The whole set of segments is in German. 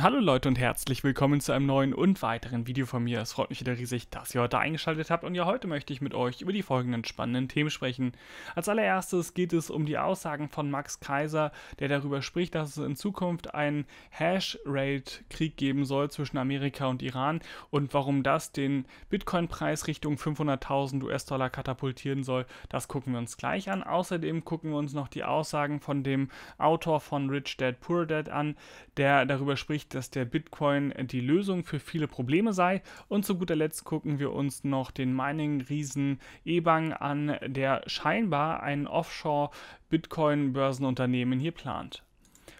Hallo Leute und herzlich willkommen zu einem neuen und weiteren Video von mir. Es freut mich wieder riesig, dass ihr heute eingeschaltet habt und ja, heute möchte ich mit euch über die folgenden spannenden Themen sprechen. Als allererstes geht es um die Aussagen von Max Kaiser, der darüber spricht, dass es in Zukunft einen Hash-Rate-Krieg geben soll zwischen Amerika und Iran und warum das den Bitcoin-Preis Richtung 500.000 US-Dollar katapultieren soll, das gucken wir uns gleich an. Außerdem gucken wir uns noch die Aussagen von dem Autor von Rich Dad Poor Dad an, der darüber spricht, dass der Bitcoin die Lösung für viele Probleme sei. Und zu guter Letzt gucken wir uns noch den Mining-Riesen EBANG an, der scheinbar ein Offshore-Bitcoin-Börsenunternehmen hier plant.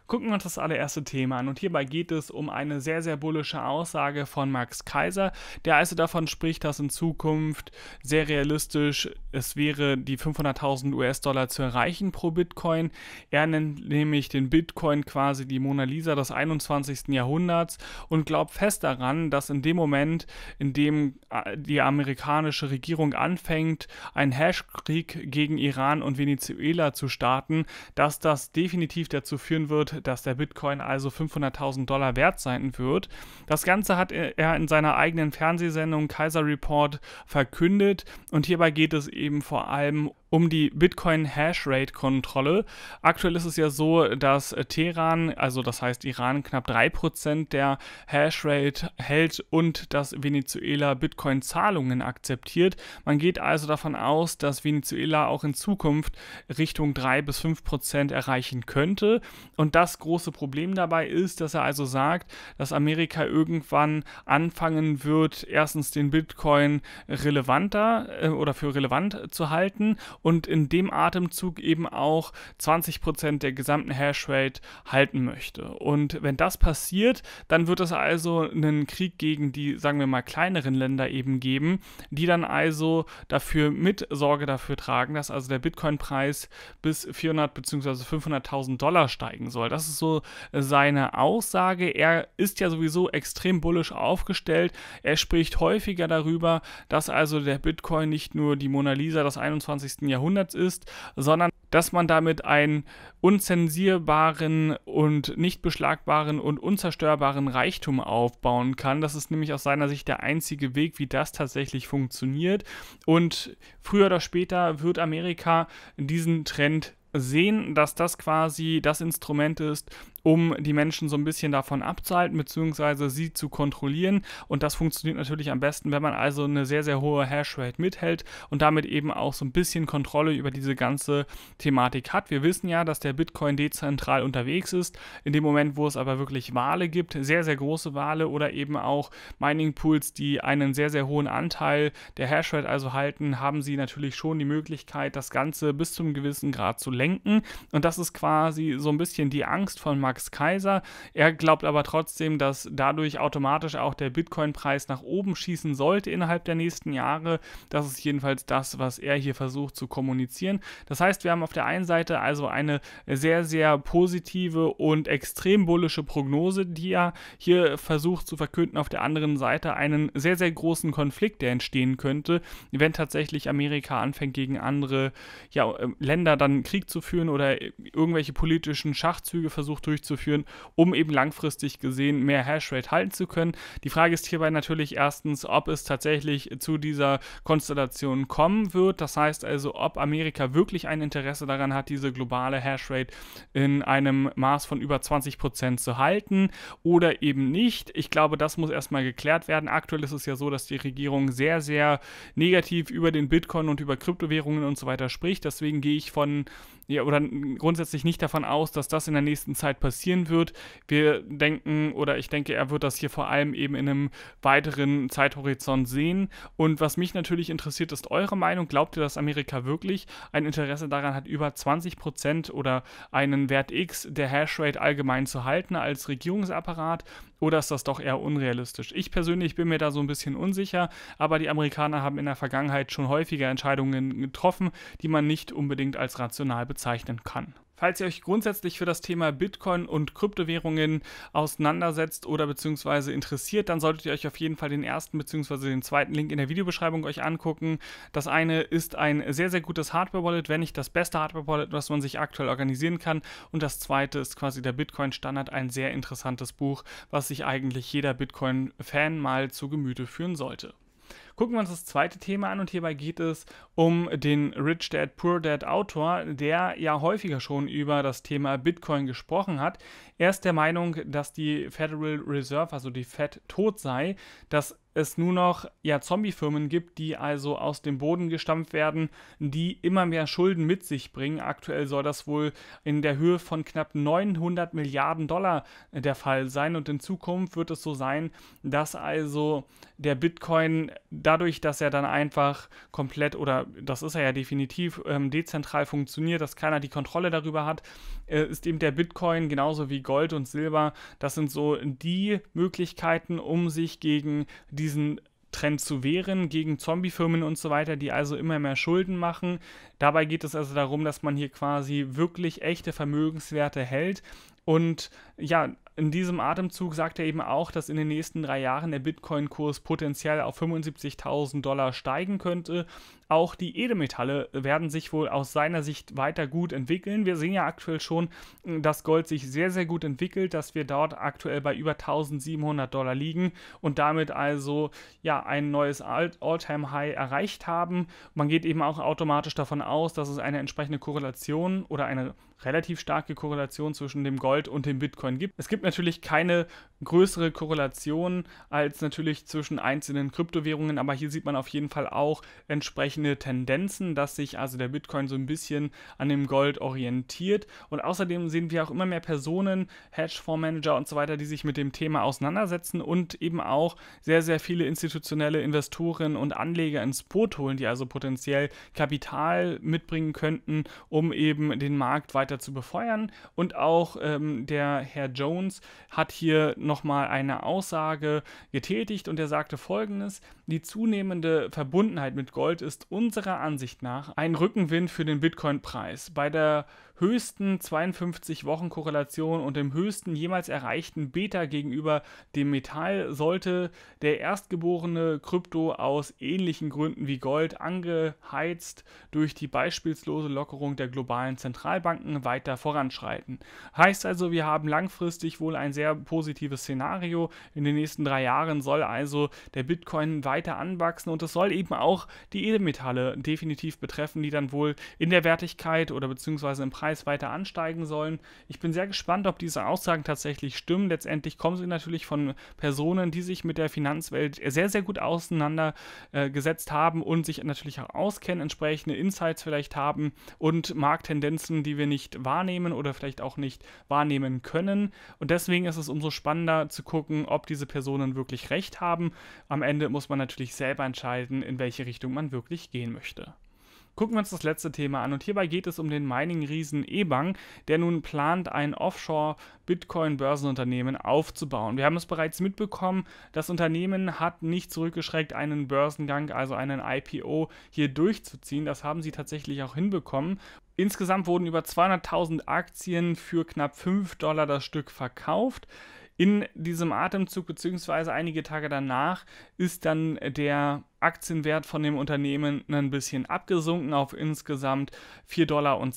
Gucken wir uns das allererste Thema an und hierbei geht es um eine sehr, sehr bullische Aussage von Max Kaiser, der also davon spricht, dass in Zukunft sehr realistisch es wäre, die 500.000 US-Dollar zu erreichen pro Bitcoin. Er nennt nämlich den Bitcoin quasi die Mona Lisa des 21. Jahrhunderts und glaubt fest daran, dass in dem Moment, in dem äh, die amerikanische Regierung anfängt, einen Hashkrieg gegen Iran und Venezuela zu starten, dass das definitiv dazu führen wird, dass der Bitcoin also 500.000 Dollar wert sein wird. Das Ganze hat er in seiner eigenen Fernsehsendung Kaiser Report verkündet und hierbei geht es eben vor allem um die bitcoin Hash Rate kontrolle Aktuell ist es ja so, dass Teheran, also das heißt Iran, knapp 3% der Hash Rate hält und dass Venezuela Bitcoin-Zahlungen akzeptiert. Man geht also davon aus, dass Venezuela auch in Zukunft Richtung 3 bis 5% erreichen könnte. Und das große Problem dabei ist, dass er also sagt, dass Amerika irgendwann anfangen wird, erstens den Bitcoin relevanter äh, oder für relevant zu halten und in dem Atemzug eben auch 20% der gesamten Hashrate halten möchte. Und wenn das passiert, dann wird es also einen Krieg gegen die, sagen wir mal, kleineren Länder eben geben, die dann also dafür mit Sorge dafür tragen, dass also der Bitcoin-Preis bis 400 bzw. 500.000 Dollar steigen soll. Das ist so seine Aussage. Er ist ja sowieso extrem bullisch aufgestellt. Er spricht häufiger darüber, dass also der Bitcoin nicht nur die Mona Lisa des 21. 20. Jahrhunderts ist, sondern dass man damit einen unzensierbaren und nicht beschlagbaren und unzerstörbaren Reichtum aufbauen kann. Das ist nämlich aus seiner Sicht der einzige Weg, wie das tatsächlich funktioniert. Und früher oder später wird Amerika diesen Trend sehen, dass das quasi das Instrument ist, um die Menschen so ein bisschen davon abzuhalten, beziehungsweise sie zu kontrollieren. Und das funktioniert natürlich am besten, wenn man also eine sehr, sehr hohe Hashrate mithält und damit eben auch so ein bisschen Kontrolle über diese ganze Thematik hat. Wir wissen ja, dass der Bitcoin dezentral unterwegs ist. In dem Moment, wo es aber wirklich Wale gibt, sehr, sehr große Wale oder eben auch Mining Pools, die einen sehr, sehr hohen Anteil der Hashrate also halten, haben sie natürlich schon die Möglichkeit, das Ganze bis zum gewissen Grad zu lenken. Und das ist quasi so ein bisschen die Angst von Max Max Kaiser. Er glaubt aber trotzdem, dass dadurch automatisch auch der Bitcoin-Preis nach oben schießen sollte innerhalb der nächsten Jahre. Das ist jedenfalls das, was er hier versucht zu kommunizieren. Das heißt, wir haben auf der einen Seite also eine sehr, sehr positive und extrem bullische Prognose, die er hier versucht zu verkünden. Auf der anderen Seite einen sehr, sehr großen Konflikt, der entstehen könnte, wenn tatsächlich Amerika anfängt, gegen andere ja, Länder dann Krieg zu führen oder irgendwelche politischen Schachzüge versucht durchzuführen durchzuführen, um eben langfristig gesehen mehr Hashrate halten zu können. Die Frage ist hierbei natürlich erstens, ob es tatsächlich zu dieser Konstellation kommen wird. Das heißt also, ob Amerika wirklich ein Interesse daran hat, diese globale Hashrate in einem Maß von über 20 Prozent zu halten oder eben nicht. Ich glaube, das muss erstmal geklärt werden. Aktuell ist es ja so, dass die Regierung sehr, sehr negativ über den Bitcoin und über Kryptowährungen und so weiter spricht. Deswegen gehe ich von ja, oder grundsätzlich nicht davon aus, dass das in der nächsten Zeit passieren wird. Wir denken oder ich denke, er wird das hier vor allem eben in einem weiteren Zeithorizont sehen. Und was mich natürlich interessiert, ist eure Meinung. Glaubt ihr, dass Amerika wirklich ein Interesse daran hat, über 20 oder einen Wert X der Hashrate allgemein zu halten als Regierungsapparat? Oder ist das doch eher unrealistisch? Ich persönlich bin mir da so ein bisschen unsicher, aber die Amerikaner haben in der Vergangenheit schon häufiger Entscheidungen getroffen, die man nicht unbedingt als rational bezeichnen kann. Falls ihr euch grundsätzlich für das Thema Bitcoin und Kryptowährungen auseinandersetzt oder beziehungsweise interessiert, dann solltet ihr euch auf jeden Fall den ersten beziehungsweise den zweiten Link in der Videobeschreibung euch angucken. Das eine ist ein sehr, sehr gutes Hardware-Wallet, wenn nicht das beste Hardware-Wallet, was man sich aktuell organisieren kann. Und das zweite ist quasi der Bitcoin-Standard, ein sehr interessantes Buch, was sich eigentlich jeder Bitcoin-Fan mal zu Gemüte führen sollte. Gucken wir uns das zweite Thema an und hierbei geht es um den Rich Dad Poor Dad Autor, der ja häufiger schon über das Thema Bitcoin gesprochen hat. Er ist der Meinung, dass die Federal Reserve, also die Fed, tot sei, dass es nur noch ja Zombiefirmen gibt, die also aus dem Boden gestampft werden, die immer mehr Schulden mit sich bringen. Aktuell soll das wohl in der Höhe von knapp 900 Milliarden Dollar äh, der Fall sein und in Zukunft wird es so sein, dass also der Bitcoin dadurch, dass er dann einfach komplett, oder das ist er ja definitiv, ähm, dezentral funktioniert, dass keiner die Kontrolle darüber hat, äh, ist eben der Bitcoin genauso wie Gold und Silber. Das sind so die Möglichkeiten, um sich gegen diesen Trend zu wehren gegen Zombiefirmen und so weiter, die also immer mehr Schulden machen, Dabei geht es also darum, dass man hier quasi wirklich echte Vermögenswerte hält. Und ja, in diesem Atemzug sagt er eben auch, dass in den nächsten drei Jahren der Bitcoin-Kurs potenziell auf 75.000 Dollar steigen könnte. Auch die Edelmetalle werden sich wohl aus seiner Sicht weiter gut entwickeln. Wir sehen ja aktuell schon, dass Gold sich sehr, sehr gut entwickelt, dass wir dort aktuell bei über 1.700 Dollar liegen und damit also ja ein neues All-Time-High erreicht haben. Man geht eben auch automatisch davon aus, dass es eine entsprechende Korrelation oder eine relativ starke Korrelation zwischen dem Gold und dem Bitcoin gibt. Es gibt natürlich keine größere Korrelation als natürlich zwischen einzelnen Kryptowährungen, aber hier sieht man auf jeden Fall auch entsprechende Tendenzen, dass sich also der Bitcoin so ein bisschen an dem Gold orientiert. Und außerdem sehen wir auch immer mehr Personen, Hedgefondsmanager und so weiter, die sich mit dem Thema auseinandersetzen und eben auch sehr, sehr viele institutionelle Investoren und Anleger ins Boot holen, die also potenziell Kapital mitbringen könnten, um eben den Markt weiter zu befeuern. Und auch ähm, der Herr Jones hat hier nochmal eine Aussage getätigt und er sagte folgendes, die zunehmende Verbundenheit mit Gold ist unserer Ansicht nach ein Rückenwind für den Bitcoin-Preis. Bei der höchsten 52 Wochen Korrelation und dem höchsten jemals erreichten Beta gegenüber dem Metall sollte der erstgeborene Krypto aus ähnlichen Gründen wie Gold angeheizt durch die beispielslose Lockerung der globalen Zentralbanken weiter voranschreiten. Heißt also, wir haben langfristig wohl ein sehr positives Szenario. In den nächsten drei Jahren soll also der Bitcoin weiter anwachsen und es soll eben auch die Edelmetalle definitiv betreffen, die dann wohl in der Wertigkeit oder beziehungsweise im Preis Preis weiter ansteigen sollen. Ich bin sehr gespannt, ob diese Aussagen tatsächlich stimmen. Letztendlich kommen sie natürlich von Personen, die sich mit der Finanzwelt sehr, sehr gut auseinandergesetzt äh, haben und sich natürlich auch auskennen, entsprechende Insights vielleicht haben und Markttendenzen, die wir nicht wahrnehmen oder vielleicht auch nicht wahrnehmen können. Und deswegen ist es umso spannender zu gucken, ob diese Personen wirklich recht haben. Am Ende muss man natürlich selber entscheiden, in welche Richtung man wirklich gehen möchte. Gucken wir uns das letzte Thema an und hierbei geht es um den Mining-Riesen EBANG, der nun plant, ein Offshore-Bitcoin-Börsenunternehmen aufzubauen. Wir haben es bereits mitbekommen, das Unternehmen hat nicht zurückgeschreckt, einen Börsengang, also einen IPO hier durchzuziehen. Das haben sie tatsächlich auch hinbekommen. Insgesamt wurden über 200.000 Aktien für knapp 5 Dollar das Stück verkauft. In diesem Atemzug, bzw. einige Tage danach, ist dann der Aktienwert von dem Unternehmen ein bisschen abgesunken auf insgesamt 4,20 Dollar.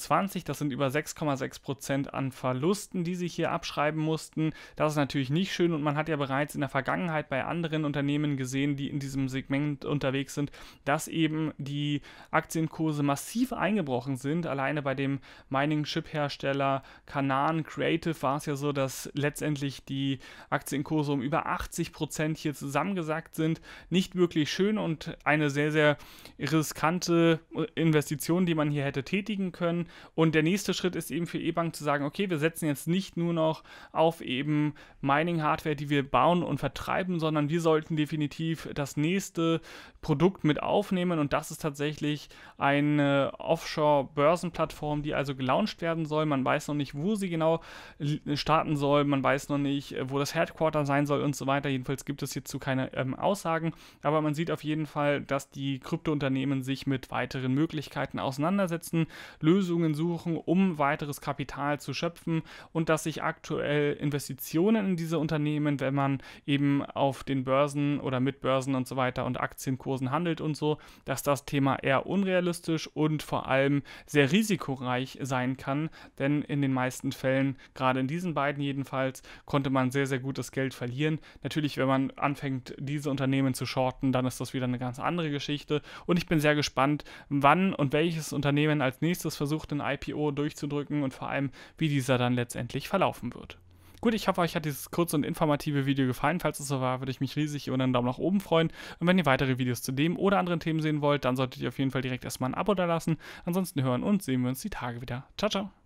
Das sind über 6,6 Prozent an Verlusten, die sich hier abschreiben mussten. Das ist natürlich nicht schön und man hat ja bereits in der Vergangenheit bei anderen Unternehmen gesehen, die in diesem Segment unterwegs sind, dass eben die Aktienkurse massiv eingebrochen sind. Alleine bei dem Mining-Chip-Hersteller Canaan Creative war es ja so, dass letztendlich die Aktienkurse um über 80 Prozent hier zusammengesackt sind. Nicht wirklich schön und und eine sehr, sehr riskante äh, Investition, die man hier hätte tätigen können. Und der nächste Schritt ist eben für E-Bank zu sagen, okay, wir setzen jetzt nicht nur noch auf eben Mining-Hardware, die wir bauen und vertreiben, sondern wir sollten definitiv das nächste Produkt mit aufnehmen. Und das ist tatsächlich eine Offshore-Börsenplattform, die also gelauncht werden soll. Man weiß noch nicht, wo sie genau äh, starten soll. Man weiß noch nicht, äh, wo das Headquarter sein soll und so weiter. Jedenfalls gibt es hierzu keine ähm, Aussagen. Aber man sieht auf jeden jeden Fall, dass die Kryptounternehmen sich mit weiteren Möglichkeiten auseinandersetzen, Lösungen suchen, um weiteres Kapital zu schöpfen und dass sich aktuell Investitionen in diese Unternehmen, wenn man eben auf den Börsen oder mit Börsen und so weiter und Aktienkursen handelt und so, dass das Thema eher unrealistisch und vor allem sehr risikoreich sein kann, denn in den meisten Fällen, gerade in diesen beiden jedenfalls, konnte man sehr, sehr gutes Geld verlieren. Natürlich, wenn man anfängt, diese Unternehmen zu shorten, dann ist das wieder eine ganz andere Geschichte. Und ich bin sehr gespannt, wann und welches Unternehmen als nächstes versucht, ein IPO durchzudrücken und vor allem, wie dieser dann letztendlich verlaufen wird. Gut, ich hoffe, euch hat dieses kurze und informative Video gefallen. Falls es so war, würde ich mich riesig über einen Daumen nach oben freuen. Und wenn ihr weitere Videos zu dem oder anderen Themen sehen wollt, dann solltet ihr auf jeden Fall direkt erstmal ein Abo da lassen. Ansonsten hören und sehen wir uns die Tage wieder. Ciao, ciao.